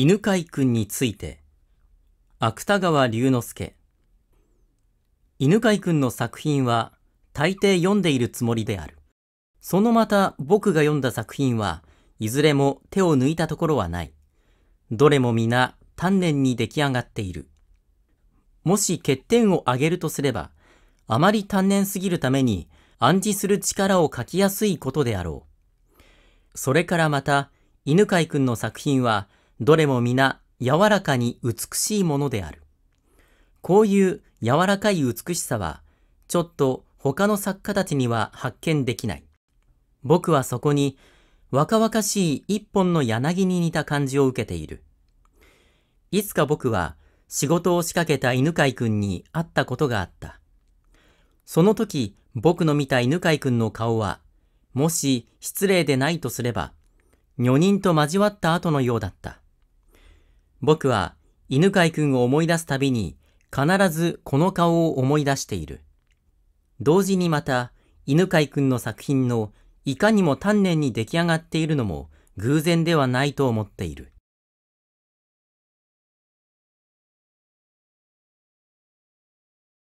犬飼くんについて、芥川龍之介。犬飼くんの作品は大抵読んでいるつもりである。そのまた僕が読んだ作品はいずれも手を抜いたところはない。どれも皆丹念に出来上がっている。もし欠点を挙げるとすれば、あまり丹念すぎるために暗示する力を書きやすいことであろう。それからまた、犬飼くんの作品はどれも皆柔らかに美しいものである。こういう柔らかい美しさは、ちょっと他の作家たちには発見できない。僕はそこに若々しい一本の柳に似た感じを受けている。いつか僕は仕事を仕掛けた犬飼くんに会ったことがあった。その時僕の見た犬飼くんの顔は、もし失礼でないとすれば、女人と交わった後のようだった。僕は犬飼くんを思い出すたびに必ずこの顔を思い出している。同時にまた犬飼くんの作品のいかにも丹念に出来上がっているのも偶然ではないと思っている。